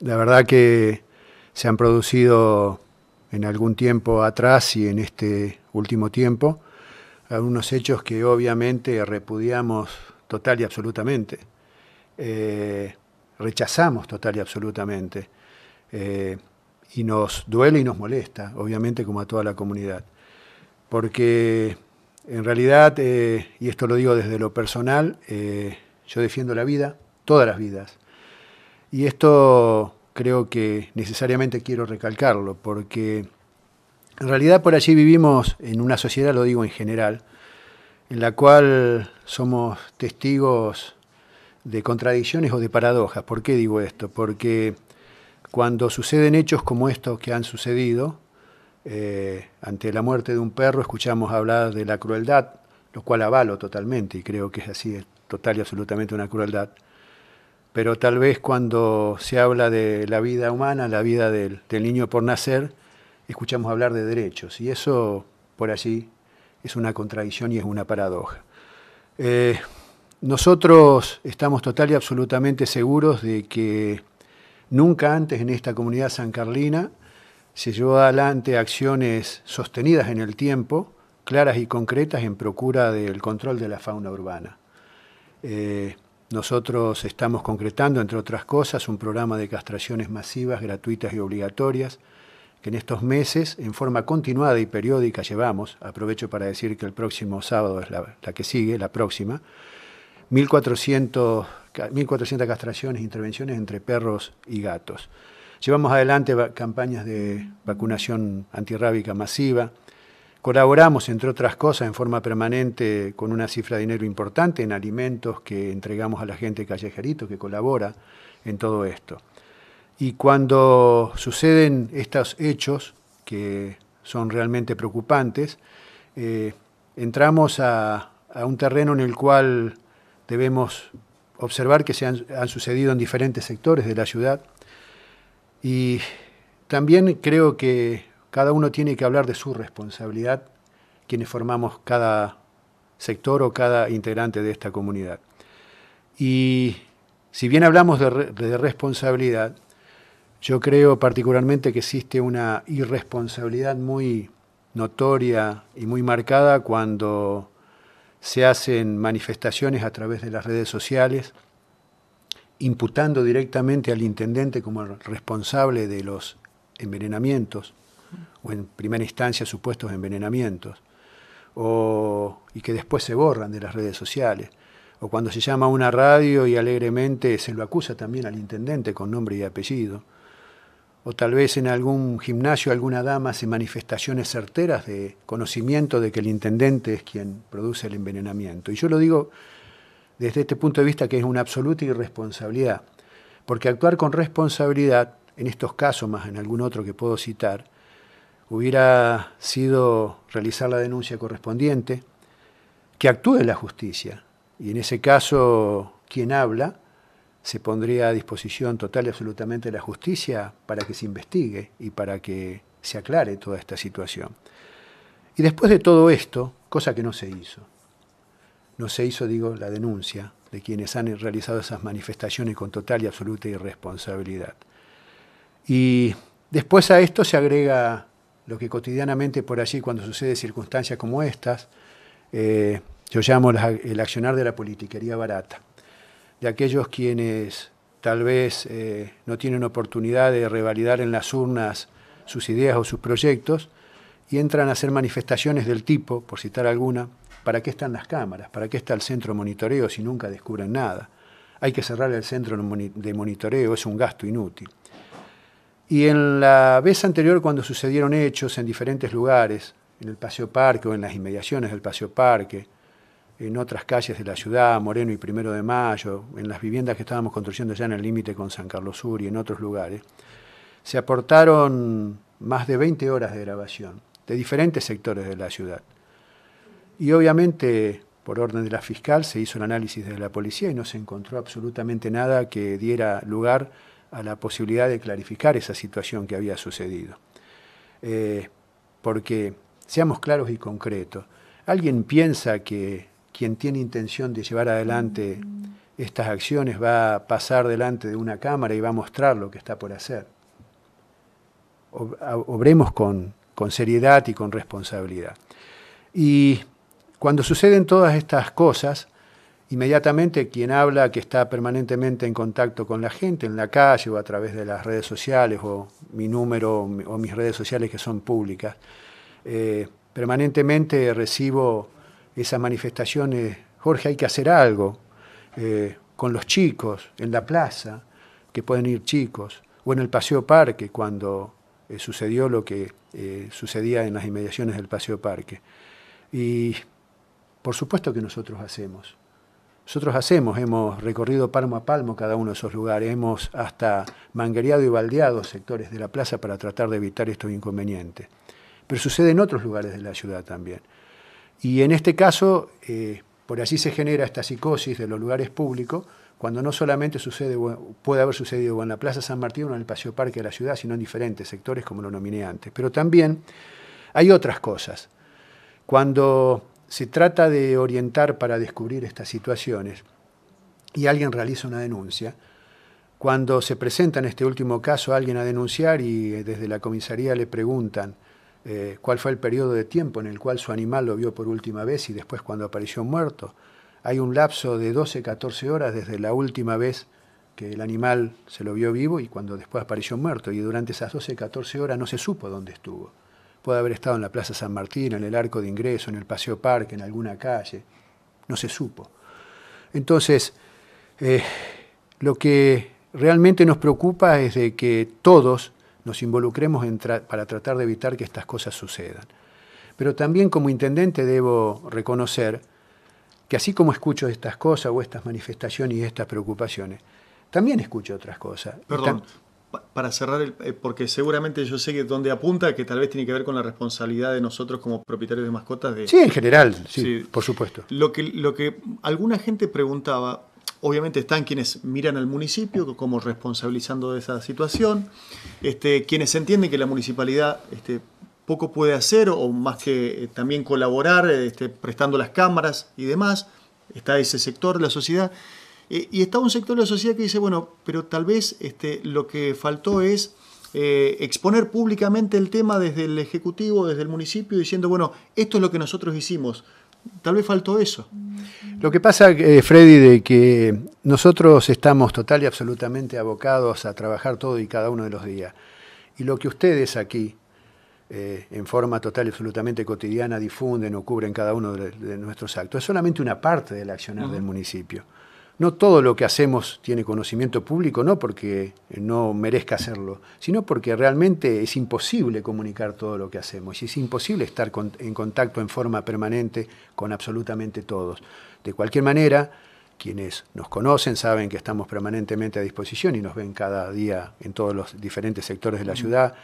La verdad que se han producido en algún tiempo atrás y en este último tiempo algunos hechos que obviamente repudiamos total y absolutamente, eh, rechazamos total y absolutamente, eh, y nos duele y nos molesta, obviamente como a toda la comunidad, porque en realidad, eh, y esto lo digo desde lo personal, yo defiendo la vida, todas las vidas, y esto creo que necesariamente quiero recalcarlo, porque en realidad por allí vivimos en una sociedad, lo digo en general, en la cual somos testigos de contradicciones o de paradojas. ¿Por qué digo esto? Porque cuando suceden hechos como estos que han sucedido, eh, ante la muerte de un perro escuchamos hablar de la crueldad, lo cual avalo totalmente y creo que es así, es total y absolutamente una crueldad pero tal vez cuando se habla de la vida humana, la vida del, niño por nacer, escuchamos hablar de derechos. Y eso, por allí, es una contradicción y es una paradoja. Eh, nosotros estamos total y absolutamente seguros de que nunca antes en esta comunidad San sancarlina se llevó adelante acciones sostenidas en el tiempo, claras y concretas en procura del control de la fauna urbana. Eh, nosotros estamos concretando, entre otras cosas, un programa de castraciones masivas, gratuitas y obligatorias, que en estos meses, en forma continuada y periódica, llevamos, aprovecho para decir que el próximo sábado es la, que sigue, la próxima, 1400, castraciones e intervenciones entre perros y gatos. Llevamos adelante campañas de vacunación antirrábica masiva, Colaboramos, entre otras cosas, en forma permanente con una cifra de dinero importante en alimentos que entregamos a la gente Callejerito que colabora en todo esto. Y cuando suceden estos hechos, que son realmente preocupantes, eh, entramos a, un terreno en el cual debemos observar que se han sucedido en diferentes sectores de la ciudad. Y también creo que cada uno tiene que hablar de su responsabilidad, quienes formamos cada sector o cada integrante de esta comunidad. Y si bien hablamos de, responsabilidad, yo creo particularmente que existe una irresponsabilidad muy notoria y muy marcada cuando se hacen manifestaciones a través de las redes sociales, imputando directamente al intendente como responsable de los envenenamientos, en primera instancia supuestos envenenamientos, o, y que después se borran de las redes sociales, o cuando se llama a una radio y alegremente se lo acusa también al intendente con nombre y apellido, o tal vez en algún gimnasio alguna dama hace manifestaciones certeras de conocimiento de que el intendente es quien produce el envenenamiento. Y yo lo digo desde este punto de vista que es una absoluta irresponsabilidad, porque actuar con responsabilidad, en estos casos más en algún otro que puedo citar, hubiera sido realizar la denuncia correspondiente, que actúe la justicia. Y en ese caso, quien habla se pondría a disposición total y absolutamente de la justicia para que se investigue y para que se aclare toda esta situación. Y después de todo esto, cosa que no se hizo, no se hizo, digo, la denuncia de quienes han realizado esas manifestaciones con total y absoluta irresponsabilidad. Y después a esto se agrega lo que cotidianamente por allí, cuando sucede circunstancias como estas, eh, yo llamo el accionar de la politiquería barata, de aquellos quienes tal vez eh, no tienen oportunidad de revalidar en las urnas sus ideas o sus proyectos y entran a hacer manifestaciones del tipo, por citar alguna, ¿para qué están las cámaras? ¿Para qué está el centro de monitoreo si nunca descubren nada? Hay que cerrar el centro de monitoreo, es un gasto inútil. Y en la vez anterior, cuando sucedieron hechos en diferentes lugares, en el Paseo Parque o en las inmediaciones del Paseo Parque, en otras calles de la ciudad, Moreno y Primero de Mayo, en las viviendas que estábamos construyendo ya en el límite con San Carlos Sur y en otros lugares, se aportaron más de 20 horas de grabación de diferentes sectores de la ciudad. Y obviamente, por orden de la fiscal, se hizo el análisis de la policía y no se encontró absolutamente nada que diera lugar a la posibilidad de clarificar esa situación que había sucedido. Eh, porque, seamos claros y concretos, ¿alguien piensa que quien tiene intención de llevar adelante estas acciones va a pasar delante de una cámara y va a mostrar lo que está por hacer? Obremos con, con seriedad y con responsabilidad. Y cuando suceden todas estas cosas, Inmediatamente quien habla, que está permanentemente en contacto con la gente, en la calle o a través de las redes sociales o mi número o mis redes sociales que son públicas, eh, permanentemente recibo esas manifestaciones, Jorge, hay que hacer algo eh, con los chicos en la plaza, que pueden ir chicos, o en el Paseo Parque, cuando eh, sucedió lo que sucedía en las inmediaciones del Paseo Parque. Y por supuesto que nosotros hacemos nosotros hacemos, hemos recorrido palmo a palmo cada uno de esos lugares, hemos hasta manguereado y baldeado sectores de la plaza para tratar de evitar estos inconvenientes. Pero sucede en otros lugares de la ciudad también. Y en este caso, eh, por así se genera esta psicosis de los lugares públicos, cuando no solamente sucede, puede haber sucedido en la Plaza San Martín o en el Paseo Parque de la ciudad, sino en diferentes sectores, como lo nominé antes. Pero también hay otras cosas. Cuando se trata de orientar para descubrir estas situaciones y alguien realiza una denuncia, cuando se presenta en este último caso alguien a denunciar y eh, desde la comisaría le preguntan eh, cuál fue el periodo de tiempo en el cual su animal lo vio por última vez y después cuando apareció muerto, hay un lapso de 12, 14 horas desde la última vez que el animal se lo vio vivo y cuando después apareció muerto. Y durante esas 12, 14 horas no se supo dónde estuvo. Puede haber estado en la Plaza San Martín, en el Arco de Ingreso, en el Paseo Parque, en alguna calle. No se supo. Entonces, eh, lo que realmente nos preocupa es de que todos nos involucremos para tratar de evitar que estas cosas sucedan. Pero también como intendente debo reconocer que así como escucho estas cosas o estas manifestaciones y estas preocupaciones, también escucho otras cosas. Perdón, para cerrar, eh, porque seguramente yo sé que donde apunta, que tal vez tiene que ver con la responsabilidad de nosotros como propietarios de mascotas. De, sí, en general, sí, por supuesto. Lo que, lo que alguna gente preguntaba, obviamente están quienes miran al municipio como responsabilizando de esa situación, este, quienes entienden que la municipalidad este, poco puede hacer o más que eh, también colaborar, este, prestando las cámaras y demás, está ese sector de la sociedad. Eh, y está un sector de la sociedad que dice, bueno, pero tal vez este, lo que faltó es eh, exponer públicamente el tema desde el Ejecutivo, desde el municipio, diciendo, bueno, esto es lo que nosotros hicimos. Tal vez faltó eso. Lo que pasa, eh, Freddy, de que nosotros estamos total y absolutamente abocados a trabajar todo y cada uno de los días. Y lo que ustedes aquí, en forma total y absolutamente cotidiana difunden o cubren cada uno de, nuestros actos. Es solamente una parte del accionar del municipio. No todo lo que hacemos tiene conocimiento público, no porque no merezca hacerlo, sino porque realmente es imposible comunicar todo lo que hacemos y es imposible estar en contacto en forma permanente con absolutamente todos. De cualquier manera, quienes nos conocen saben que estamos permanentemente a disposición y nos ven cada día en todos los diferentes sectores de la ciudad.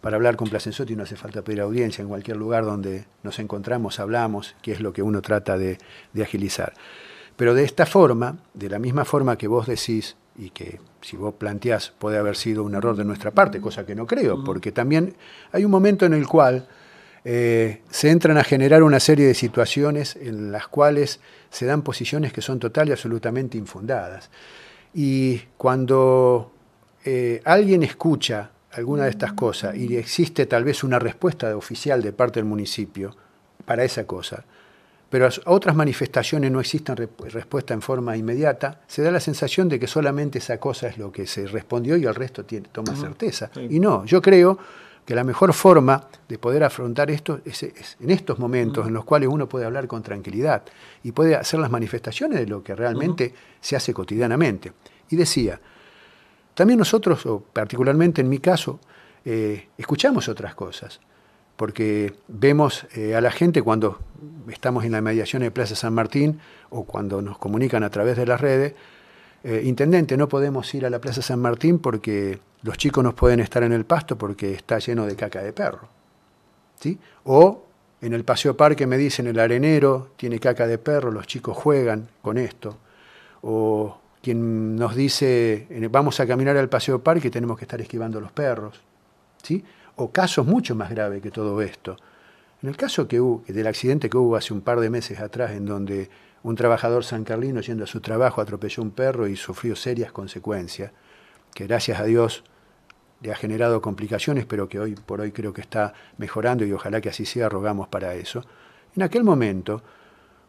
Para hablar con y no hace falta pedir audiencia, en cualquier lugar donde nos encontramos hablamos, que es lo que uno trata de agilizar. Pero de esta forma, de la misma forma que vos decís y que si vos planteás puede haber sido un error de nuestra parte, cosa que no creo, porque también hay un momento en el cual eh, se entran a generar una serie de situaciones en las cuales se dan posiciones que son total y absolutamente infundadas. Y cuando eh, alguien escucha alguna de estas cosas y existe tal vez una respuesta oficial de parte del municipio para esa cosa, pero a otras manifestaciones no existen respuesta en forma inmediata, se da la sensación de que solamente esa cosa es lo que se respondió y el resto tiene, toma certeza. Y no, yo creo que la mejor forma de poder afrontar esto es, en estos momentos en los cuales uno puede hablar con tranquilidad y puede hacer las manifestaciones de lo que realmente se hace cotidianamente. Y decía, también nosotros, o particularmente en mi caso, eh, escuchamos otras cosas porque vemos eh, a la gente cuando estamos en la mediación de Plaza San Martín o cuando nos comunican a través de las redes, eh, Intendente, no podemos ir a la Plaza San Martín porque los chicos no pueden estar en el pasto porque está lleno de caca de perro. ¿Sí? O en el paseo parque me dicen el arenero tiene caca de perro, los chicos juegan con esto. O quien nos dice eh, vamos a caminar al paseo parque y tenemos que estar esquivando a los perros. ¿Sí? o casos mucho más graves que todo esto. En el caso que hubo, del accidente que hubo hace un par de meses atrás, en donde un trabajador carlino yendo a su trabajo atropelló un perro y sufrió serias consecuencias, que gracias a Dios le ha generado complicaciones, pero que hoy por hoy creo que está mejorando y ojalá que así sea, rogamos para eso. En aquel momento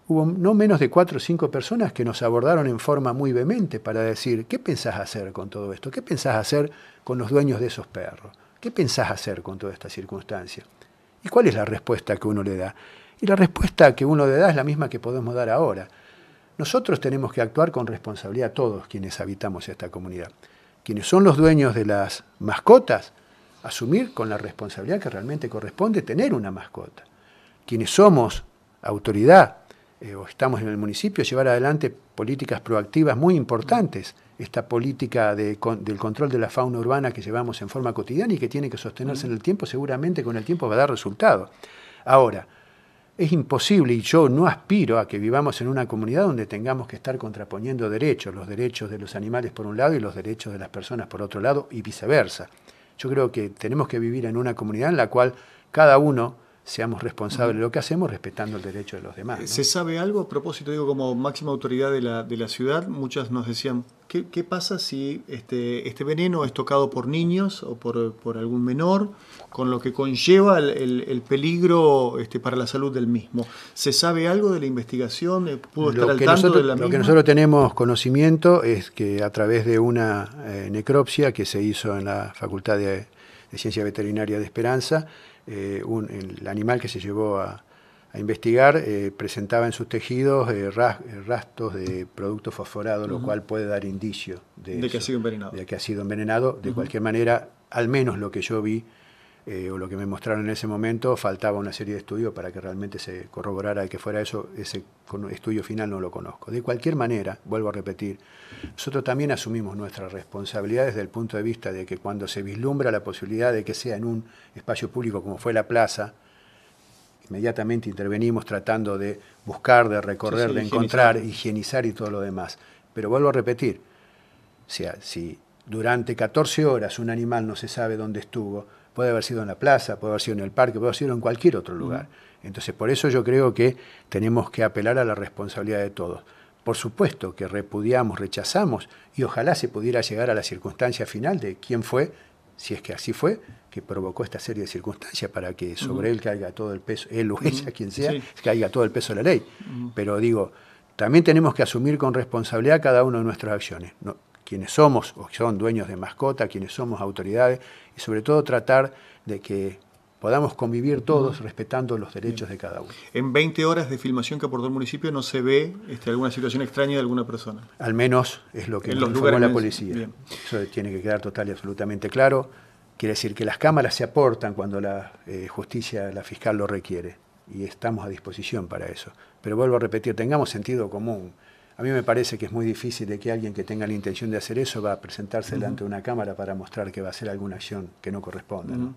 hubo no menos de cuatro o cinco personas que nos abordaron en forma muy vehemente para decir, ¿qué pensás hacer con todo esto? ¿Qué pensás hacer con los dueños de esos perros? ¿Qué pensás hacer con toda esta circunstancia? ¿Y cuál es la respuesta que uno le da? Y la respuesta que uno le da es la misma que podemos dar ahora. Nosotros tenemos que actuar con responsabilidad todos quienes habitamos esta comunidad. Quienes son los dueños de las mascotas, asumir con la responsabilidad que realmente corresponde tener una mascota. Quienes somos autoridad eh, o estamos en el municipio, llevar adelante políticas proactivas muy importantes esta política del control de la fauna urbana que llevamos en forma cotidiana y que tiene que sostenerse en el tiempo, seguramente con el tiempo va a dar resultado. Ahora, es imposible y yo no aspiro a que vivamos en una comunidad donde tengamos que estar contraponiendo derechos, los derechos de los animales por un lado y los derechos de las personas por otro lado y viceversa. Yo creo que tenemos que vivir en una comunidad en la cual cada uno seamos responsables de lo que hacemos respetando el derecho de los demás. ¿Se sabe algo a propósito, digo, como máxima autoridad de la, ciudad? Muchas nos decían, ¿qué, pasa si este, este, veneno es tocado por niños o por, algún menor, con lo que conlleva el, peligro este, para la salud del mismo? ¿Se sabe algo de la investigación? Eh, ¿Pudo estar al tanto de la Lo que nosotros tenemos conocimiento es que a través de una eh, necropsia que se hizo en la Facultad de, de Ciencia Veterinaria de Esperanza, eh, el animal que se llevó a, investigar eh, presentaba en sus tejidos eh, rastros de producto fosforado, lo cual puede dar indicio de, que ha sido envenenado. De cualquier manera, al menos lo que yo vi eh, o lo que me mostraron en ese momento, faltaba una serie de estudios para que realmente se corroborara que fuera eso, ese estudio final no lo conozco. De cualquier manera, vuelvo a repetir, nosotros también asumimos nuestra responsabilidad desde el punto de vista de que cuando se vislumbra la posibilidad de que sea en un espacio público como fue la plaza, inmediatamente intervenimos tratando de buscar, de recorrer, de encontrar, higienizar. y todo lo demás. Pero vuelvo a repetir, si durante 14 horas un animal no se sabe dónde estuvo, puede haber sido en la plaza, puede haber sido en el parque, puede haber sido en cualquier otro lugar. Entonces, por eso yo creo que tenemos que apelar a la responsabilidad de todos. Por supuesto que repudiamos, rechazamos y ojalá se pudiera llegar a la circunstancia final de quién fue, si es que así fue, que provocó esta serie de circunstancias para que sobre él caiga todo el peso, él o ella, quien sea, caiga todo el peso de la ley. Pero digo, también tenemos que asumir con responsabilidad cada una de nuestras acciones quienes somos o son dueños de mascota, quienes somos autoridades, y sobre todo tratar de que podamos convivir todos respetando los derechos de cada uno. En 20 horas de filmación que aportó el municipio no se ve este, alguna situación extraña de alguna persona. Al menos es lo que informó la policía. Eso tiene que quedar total y absolutamente claro. Quiere decir que las cámaras se aportan cuando la eh, justicia, la fiscal lo requiere. Y estamos a disposición para eso. Pero vuelvo a repetir, tengamos sentido común. A mí me parece que es muy difícil de que alguien que tenga la intención de hacer eso va a presentarse delante de una cámara para mostrar que va a hacer alguna acción que no corresponde.